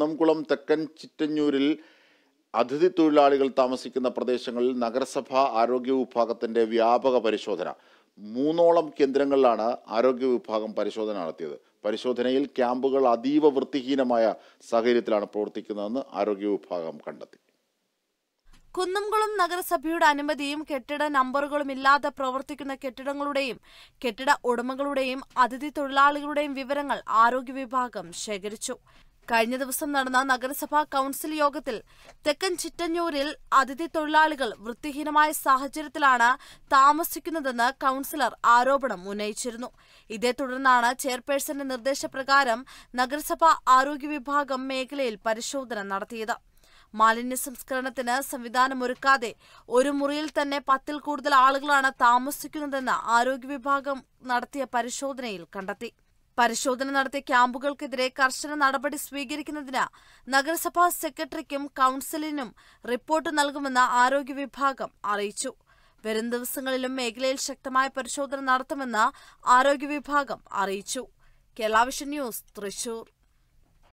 കുന്നംകുളം തെക്കൻ ചിറ്റഞ്ഞൂരിൽ അതിഥി തൊഴിലാളികൾ താമസിക്കുന്ന പ്രദേശങ്ങളിൽ നഗരസഭ ആരോഗ്യ വിഭാഗത്തിന്റെ വ്യാപക പരിശോധന മൂന്നോളം കേന്ദ്രങ്ങളിലാണ് ആരോഗ്യ വിഭാഗം പരിശോധന നടത്തിയത് പരിശോധനയിൽ ക്യാമ്പുകൾ അതീവ വൃത്തിഹീനമായ സാഹചര്യത്തിലാണ് പ്രവർത്തിക്കുന്നതെന്ന് ആരോഗ്യ വിഭാഗം കണ്ടെത്തി കുന്നംകുളം നഗരസഭയുടെ അനുമതിയും കെട്ടിട നമ്പറുകളും ഇല്ലാതെ പ്രവർത്തിക്കുന്ന കെട്ടിടങ്ങളുടെയും കെട്ടിട ഉടമകളുടെയും അതിഥി തൊഴിലാളികളുടെയും വിവരങ്ങൾ ആരോഗ്യ വിഭാഗം ശേഖരിച്ചു കഴിഞ്ഞ ദിവസം നടന്ന നഗരസഭാ കൌൺസിൽ യോഗത്തിൽ തെക്കൻ ചിറ്റഞ്ഞൂരിൽ അതിഥി തൊഴിലാളികൾ വൃത്തിഹീനമായ സാഹചര്യത്തിലാണ് താമസിക്കുന്നതെന്ന് കൌൺസിലർ ആരോപണം ഉന്നയിച്ചിരുന്നു ഇതേ തുടർന്നാണ് ചെയർപേഴ്സന്റെ നിർദ്ദേശപ്രകാരം നഗരസഭാ ആരോഗ്യ വിഭാഗം മേഖലയിൽ പരിശോധന നടത്തിയത് മാലിന്യ സംസ്കരണത്തിന് സംവിധാനമൊരുക്കാതെ ഒരു മുറിയിൽ തന്നെ പത്തിൽ കൂടുതൽ ആളുകളാണ് താമസിക്കുന്നതെന്ന് ആരോഗ്യ വിഭാഗം നടത്തിയ പരിശോധനയിൽ കണ്ടെത്തി പരിശോധന നടത്തിയ ക്യാമ്പുകൾക്കെതിരെ കർശന നടപടി സ്വീകരിക്കുന്നതിന് നഗരസഭാ സെക്രട്ടറിക്കും കൌൺസിലിനും റിപ്പോർട്ട് നൽകുമെന്ന് ആരോഗ്യ വിഭാഗം അറിയിച്ചു വരും ദിവസങ്ങളിലും മേഖലയിൽ ശക്തമായ പരിശോധന നടത്തുമെന്ന് ആരോഗ്യ വിഭാഗം അറിയിച്ചു കേരളാവിഷൻ ന്യൂസ് തൃശൂർ